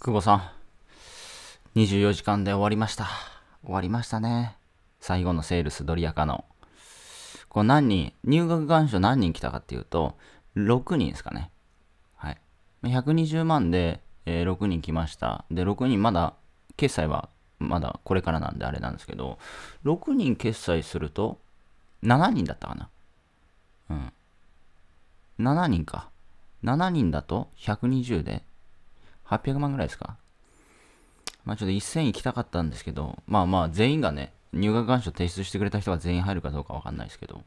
久保さん、24時間で終わりました。終わりましたね。最後のセールス、ドリアカの。こう何人、入学願書何人来たかっていうと、6人ですかね。はい。120万で、えー、6人来ました。で、6人まだ、決済はまだこれからなんであれなんですけど、6人決済すると、7人だったかな。うん。7人か。7人だと120で、800万ぐらいですかまあちょっと1000行きたかったんですけど、まあまあ全員がね、入学願書提出してくれた人が全員入るかどうかわかんないですけど、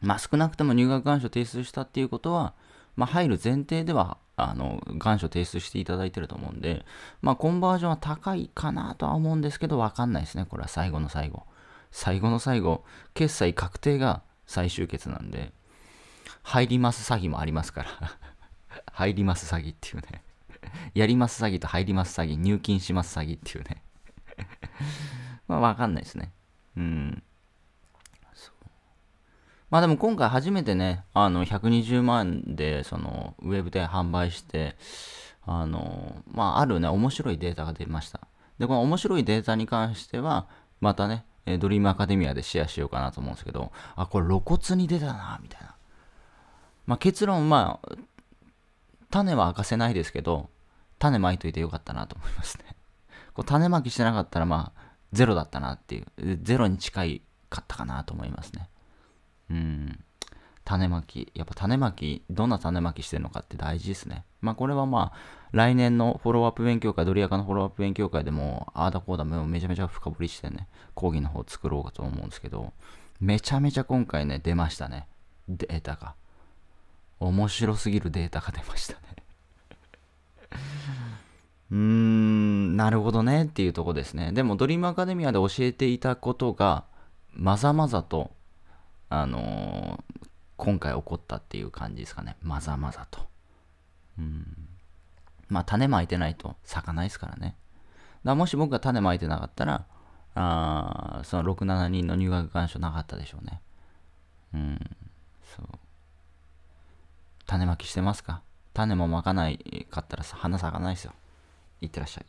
まあ少なくとも入学願書提出したっていうことは、まあ入る前提では、あの、願書提出していただいてると思うんで、まあコンバージョンは高いかなとは思うんですけど、わかんないですね。これは最後の最後。最後の最後、決済確定が最終決なんで、入ります詐欺もありますから 入ります詐欺っていうねやります詐欺と入ります詐欺、入金します詐欺っていうね まあ、わかんないですね。うん。まあでも今回初めてね、あの、120万で、その、ウェブで販売して、あの、まああるね、面白いデータが出ました。で、この面白いデータに関しては、またね、ドリームアカデミアでシェアしようかなと思うんですけど、あ、これ露骨に出たな、みたいな。まあ結論、まあ、種は明かせないですけど、種まいといてよかったなと思いますね。こう種まきしてなかったら、まあ、ゼロだったなっていう、ゼロに近いかったかなと思いますね。うん。種まき。やっぱ種まき、どんな種まきしてるのかって大事ですね。まあこれはまあ、来年のフォローアップ勉強会、ドリアカのフォローアップ勉強会でも、ああだこうだもうめちゃめちゃ深掘りしてね、講義の方作ろうかと思うんですけど、めちゃめちゃ今回ね、出ましたね。データが。面白すぎるデータが出ましたね。なるほどねっていうとこですね。でも、ドリームアカデミアで教えていたことが、まざまざと、あのー、今回起こったっていう感じですかね。まざまざと。うん。まあ、種まいてないと咲かないですからね。だもし僕が種まいてなかったら、あその6、7人の入学願書なかったでしょうね。うん、そう。種まきしてますか種もまかないかったらさ、花咲かないですよ。いってらっしゃい。